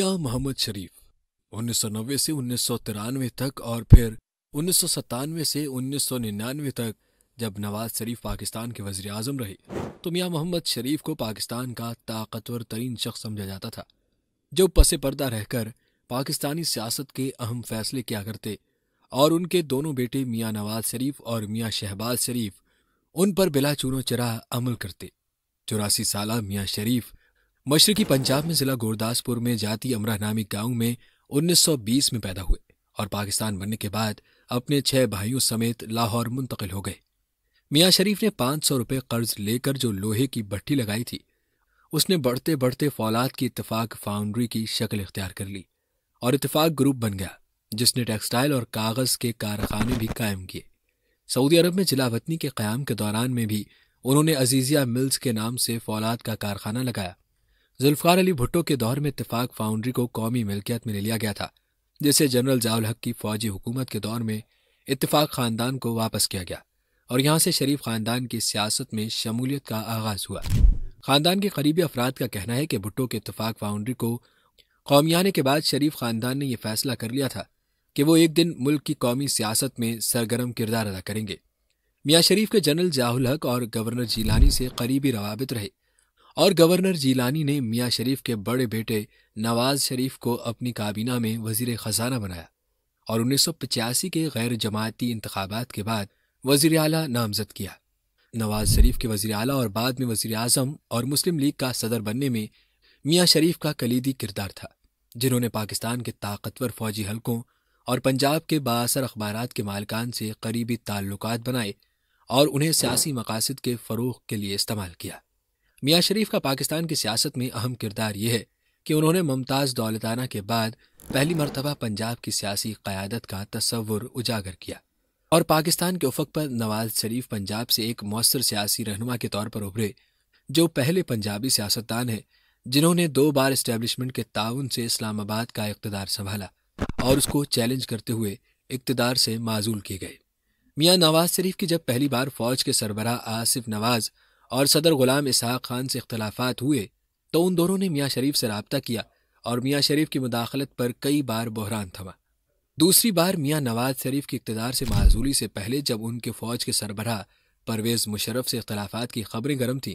मियाँ मोहम्मद शरीफ उन्नीस से उन्नीस तक और फिर उन्नीस से उन्नीस तक जब नवाज शरीफ पाकिस्तान के वजी अजम रहे तो मियाँ मोहम्मद शरीफ को पाकिस्तान का ताकतवर तरीन शख्स समझा जाता था जो पसे पर्दा रहकर पाकिस्तानी सियासत के अहम फैसले किया करते और उनके दोनों बेटे मियाँ नवाज शरीफ और मियाँ शहबाज शरीफ उन पर बिला चूनो चरा अमल करते चौरासी साल मियाँ शरीफ मशरकी पंजाब में जिला गुरदासपुर में जाति अमराह नामी गांव में 1920 में पैदा हुए और पाकिस्तान बनने के बाद अपने छह भाइयों समेत लाहौर मुंतकिल हो गए मियाँ शरीफ ने पाँच सौ रुपये कर्ज लेकर जो लोहे की भट्टी लगाई थी उसने बढ़ते बढ़ते फौलाद की इतफाक फाउंड्री की शक्ल इख्तियार कर ली और इतफाक ग्रुप बन गया जिसने टेक्सटाइल और कागज़ के कारखाने भी कायम किए सऊदी अरब में जिला वतनी के क्याम के दौरान में भी उन्होंने अजीज़िया मिल्स के नाम से फौलाद का कारखाना लगाया जुल्फकार अली भुट्टो के दौर में इतफाक फाउंड्री को कौमी मिल्कियत में ले लिया गया था जिसे जनरल जावल हक की फौजी हुकूमत के दौर में इतफाक ख़ानदान को वापस किया गया और यहाँ से शरीफ ख़ानदान की सियासत में शमूलियत का आगाज़ हुआ ख़ानदान के करीबी अफराद का कहना है कि भुट्टो के इतफाक फाउंड्री को कौमियाने के बाद शरीफ ख़ानदान ने यह फैसला कर लिया था कि वो एक दिन मुल्क की कौमी सियासत में सरगर्म किरदार अदा करेंगे मियाँ शरीफ के जनरल जाहुल हक और गवर्नर जीलानी से करीबी रवाबित रहे और गवर्नर जीलानी ने मियाँ शरीफ के बड़े बेटे नवाज शरीफ को अपनी काबीना में वजीर ख़जाना बनाया और पचासी के गैर जमाती इंतबात के बाद वजीर अला नामजद किया नवाज शरीफ के वजीर अला और बाद में वजीर अजम और मुस्लिम लीग का सदर बनने में मियाँ शरीफ का कलीदी किरदार था जिन्होंने पाकिस्तान के ताकतवर फौजी हलकों और पंजाब के बासर अखबार के मालकान से करीबी ताल्लुक बनाए और उन्हें सियासी मकासद के फरोग के लिए इस्तेमाल किया मियाँ शरीफ का पाकिस्तान की सियासत में अहम किरदार ये है कि उन्होंने मुमताज़ दौलताना के बाद पहली मरतबा पंजाब की सियासी क़्यादत का तस्वुर उजागर किया और पाकिस्तान के उफक पर नवाज शरीफ पंजाब से एक मौसर सियासी रहनुमा के तौर पर उभरे जो पहले पंजाबी सियासतदान हैं जिन्होंने दो बार इस्टेब्लिशमेंट के ताउन से इस्लामाबाद का इकतदार संभाला और उसको चैलेंज करते हुए इकतदार से माजूल किए गए मियाँ नवाज शरीफ की जब पहली बार फौज के सरबराह आसिफ नवाज और सदर गुलाम इसहाक खान से इख्तलाफात हुए तो उन दोनों ने मियाँ शरीफ से रबता किया और मियाँ शरीफ की मुदाखलत पर कई बार बहरान थमा दूसरी बार मियाँ नवाज शरीफ की इकतदार से माजूली से पहले जब उनके फौज के सरबराह परवेज़ मुशरफ से इख्तलाफात की खबरें गर्म थीं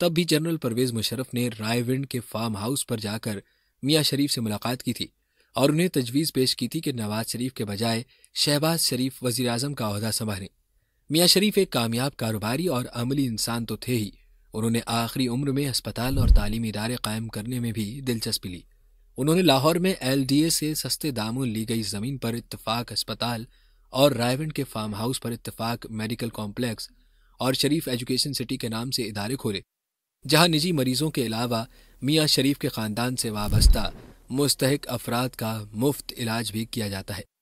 तब भी जनरल परवेज़ मुशरफ ने रायविंड के फार्म हाउस पर जाकर मियाँ शरीफ से मुलाकात की थी और उन्हें तजवीज़ पेश की थी कि नवाज शरीफ के बजाय शहबाज शरीफ वजीर अजम का अहदा संभालें मियाँ शरीफ एक कामयाब कारोबारी और अमली इंसान तो थे ही उन्होंने आखिरी उम्र में अस्पताल और तालीमी इदारे कायम करने में भी दिलचस्पी ली उन्होंने लाहौर में एल डी ए से सस्ते दामों ली गई ज़मीन पर इतफाक अस्पताल और रायवंड के फार्म हाउस पर इतफाक मेडिकल कॉम्प्लेक्स और शरीफ एजुकेशन सिटी के नाम से इदारे खोले जहां निजी मरीजों के अलावा मियाँ शरीफ के ख़ानदान से वाबस्ता मुस्तक अफराद का मुफ्त इलाज भी किया जाता है